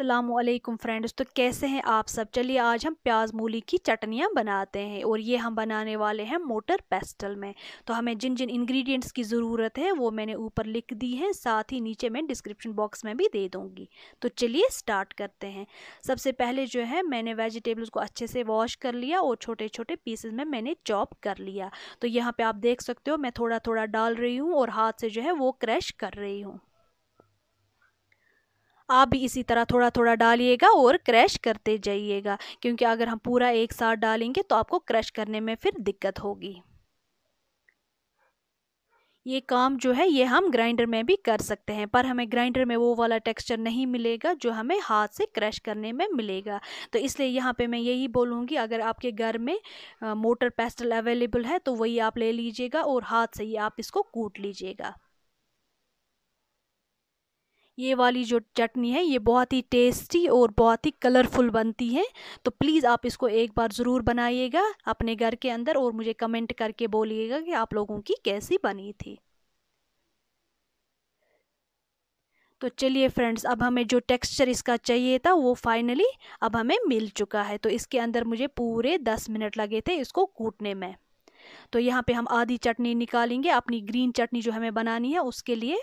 Aslam friends तो कैसे हैं आप सब चलिए आज हम प्याज मूली की चटनियाँ बनाते हैं और ये हम बनाने वाले हैं मोटर पेस्टल में तो हमें जिन जिन इंग्रेडिएंट्स की ज़रूरत है वो मैंने ऊपर लिख दी है साथ ही नीचे मैं डिस्क्रिप्शन बॉक्स में भी दे दूँगी तो चलिए स्टार्ट करते हैं सबसे पहले जो है मैंने वेजिटेबल्स को अच्छे से वॉश कर लिया और छोटे छोटे पीसेज में मैंने चॉप कर लिया तो यहाँ पर आप देख सकते हो मैं थोड़ा थोड़ा डाल रही हूँ और हाथ से जो है वो क्रश कर रही हूँ आप भी इसी तरह थोड़ा थोड़ा डालिएगा और क्रैश करते जाइएगा क्योंकि अगर हम पूरा एक साथ डालेंगे तो आपको क्रैश करने में फिर दिक्कत होगी ये काम जो है ये हम ग्राइंडर में भी कर सकते हैं पर हमें ग्राइंडर में वो वाला टेक्सचर नहीं मिलेगा जो हमें हाथ से क्रश करने में मिलेगा तो इसलिए यहाँ पे मैं यही बोलूँगी अगर आपके घर में मोटर पेस्टल अवेलेबल है तो वही आप ले लीजिएगा और हाथ से ही आप इसको कूट लीजिएगा ये वाली जो चटनी है ये बहुत ही टेस्टी और बहुत ही कलरफुल बनती है तो प्लीज़ आप इसको एक बार ज़रूर बनाइएगा अपने घर के अंदर और मुझे कमेंट करके बोलिएगा कि आप लोगों की कैसी बनी थी तो चलिए फ्रेंड्स अब हमें जो टेक्सचर इसका चाहिए था वो फाइनली अब हमें मिल चुका है तो इसके अंदर मुझे पूरे दस मिनट लगे थे इसको कूटने में तो यहाँ पे हम आधी चटनी निकालेंगे अपनी ग्रीन चटनी जो हमें बनानी है उसके लिए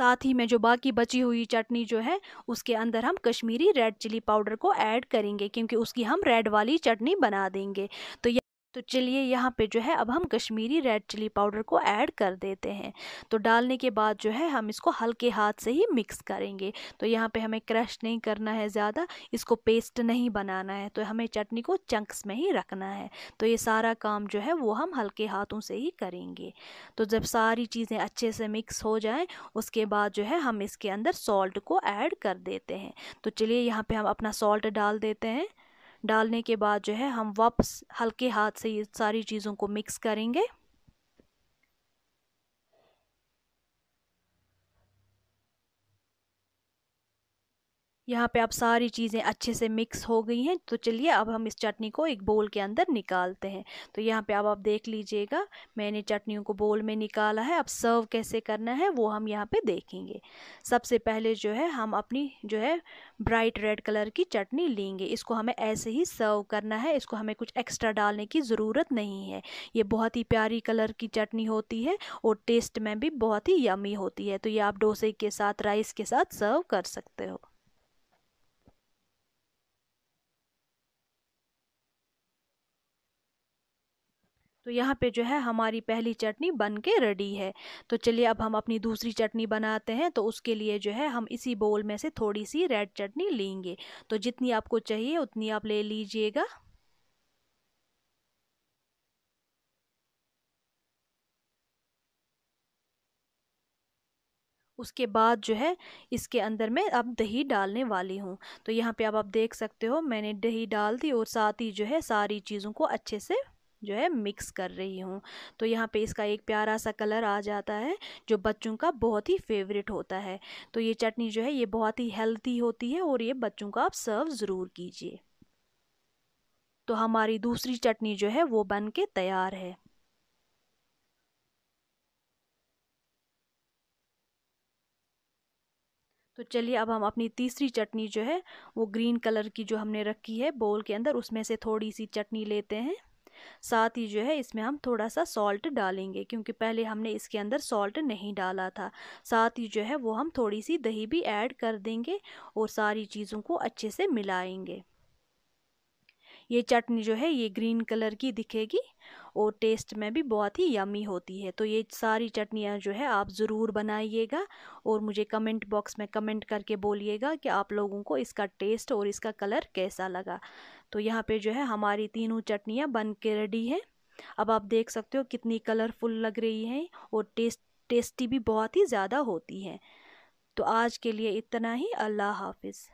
साथ ही में जो बाकी बची हुई चटनी जो है उसके अंदर हम कश्मीरी रेड चिली पाउडर को ऐड करेंगे क्योंकि उसकी हम रेड वाली चटनी बना देंगे तो तो चलिए यहाँ पे जो है अब हम कश्मीरी रेड चिली पाउडर को ऐड कर देते हैं तो डालने के बाद जो है हम इसको हल्के हाथ से ही मिक्स करेंगे तो यहाँ पे हमें क्रश नहीं करना है ज़्यादा इसको पेस्ट नहीं बनाना है तो हमें चटनी को चंक्स में ही रखना है तो ये सारा काम जो है वो हम हल्के हाथों से ही करेंगे तो जब सारी चीज़ें अच्छे से मिक्स हो जाएँ उसके बाद जो है हम इसके अंदर सॉल्ट को ऐड कर देते हैं तो चलिए यहाँ पर हम अपना सॉल्ट डाल देते हैं डालने के बाद जो है हम वापस हल्के हाथ से ये सारी चीज़ों को मिक्स करेंगे यहाँ पे आप सारी चीज़ें अच्छे से मिक्स हो गई हैं तो चलिए अब हम इस चटनी को एक बोल के अंदर निकालते हैं तो यहाँ पे अब आप देख लीजिएगा मैंने चटनियों को बोल में निकाला है अब सर्व कैसे करना है वो हम यहाँ पे देखेंगे सबसे पहले जो है हम अपनी जो है ब्राइट रेड कलर की चटनी लेंगे इसको हमें ऐसे ही सर्व करना है इसको हमें कुछ एक्स्ट्रा डालने की ज़रूरत नहीं है ये बहुत ही प्यारी कलर की चटनी होती है और टेस्ट में भी बहुत ही यमी होती है तो ये आप डोसे के साथ राइस के साथ सर्व कर सकते हो तो यहाँ पे जो है हमारी पहली चटनी बन के रेडी है तो चलिए अब हम अपनी दूसरी चटनी बनाते हैं तो उसके लिए जो है हम इसी बोल में से थोड़ी सी रेड चटनी लेंगे तो जितनी आपको चाहिए उतनी आप ले लीजिएगा उसके बाद जो है इसके अंदर मैं अब दही डालने वाली हूँ तो यहाँ पे अब आप देख सकते हो मैंने दही डाल दी और साथ ही जो है सारी चीज़ों को अच्छे से जो है मिक्स कर रही हूँ तो यहाँ पे इसका एक प्यारा सा कलर आ जाता है जो बच्चों का बहुत ही फेवरेट होता है तो ये चटनी जो है ये बहुत ही हेल्थी होती है और ये बच्चों का आप सर्व ज़रूर कीजिए तो हमारी दूसरी चटनी जो है वो बन के तैयार है तो चलिए अब हम अपनी तीसरी चटनी जो है वो ग्रीन कलर की जो हमने रखी है बोल के अंदर उसमें से थोड़ी सी चटनी लेते हैं साथ ही जो है इसमें हम थोड़ा सा सॉल्ट डालेंगे क्योंकि पहले हमने इसके अंदर सॉल्ट नहीं डाला था साथ ही जो है वो हम थोड़ी सी दही भी ऐड कर देंगे और सारी चीज़ों को अच्छे से मिलाएंगे ये चटनी जो है ये ग्रीन कलर की दिखेगी और टेस्ट में भी बहुत ही यमी होती है तो ये सारी चटनियाँ जो है आप ज़रूर बनाइएगा और मुझे कमेंट बॉक्स में कमेंट करके बोलिएगा कि आप लोगों को इसका टेस्ट और इसका कलर कैसा लगा तो यहाँ पे जो है हमारी तीनों चटनियाँ बन के रेडी हैं अब आप देख सकते हो कितनी कलरफुल लग रही हैं और टेस्ट टेस्टी भी बहुत ही ज़्यादा होती है तो आज के लिए इतना ही अल्लाह हाफिज़